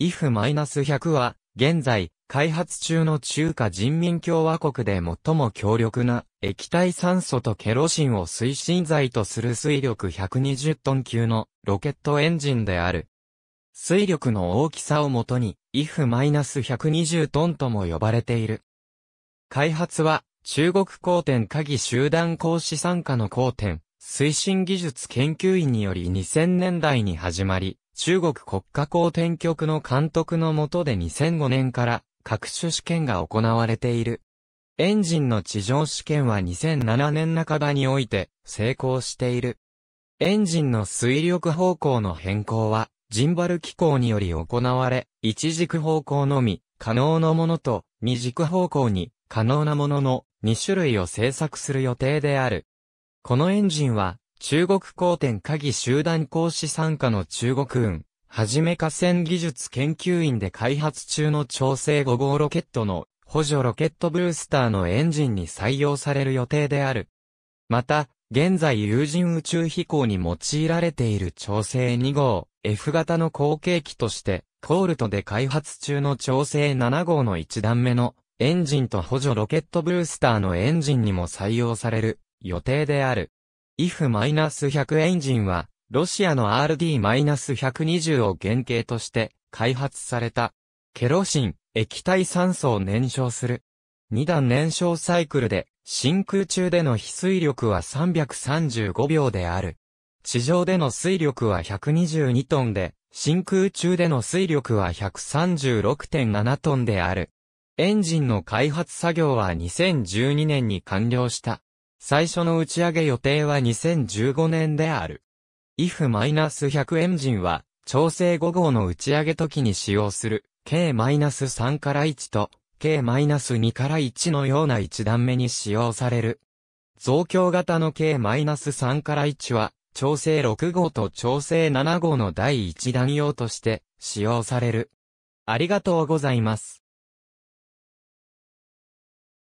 IF-100 は、現在、開発中の中華人民共和国で最も強力な液体酸素とケロシンを推進剤とする水力120トン級のロケットエンジンである。水力の大きさをもとに IF-120 トンとも呼ばれている。開発は中国工店鍵技集団講師参加の工店、推進技術研究員により2000年代に始まり、中国国家公転局の監督の下で2005年から各種試験が行われている。エンジンの地上試験は2007年半ばにおいて成功している。エンジンの水力方向の変更は、ジンバル機構により行われ、一軸方向のみ可能のものと二軸方向に可能なものの2種類を製作する予定である。このエンジンは中国工展下集団講師参加の中国運、はじめ河川技術研究院で開発中の調整5号ロケットの補助ロケットブースターのエンジンに採用される予定である。また、現在有人宇宙飛行に用いられている調整2号 F 型の後継機として、コールトで開発中の調整7号の1段目のエンジンと補助ロケットブースターのエンジンにも採用される予定である。IF-100 エンジンは、ロシアの RD-120 を原型として開発された。ケロシン、液体酸素を燃焼する。2段燃焼サイクルで、真空中での非水力は335秒である。地上での水力は122トンで、真空中での水力は136.7トンである。エンジンの開発作業は2012年に完了した。最初の打ち上げ予定は2015年である。IF-100 エンジンは、調整5号の打ち上げ時に使用する、K-3 から1と、K-2 から1のような1段目に使用される。増強型の K-3 から1は、調整6号と調整7号の第1弾用として使用される。ありがとうございます。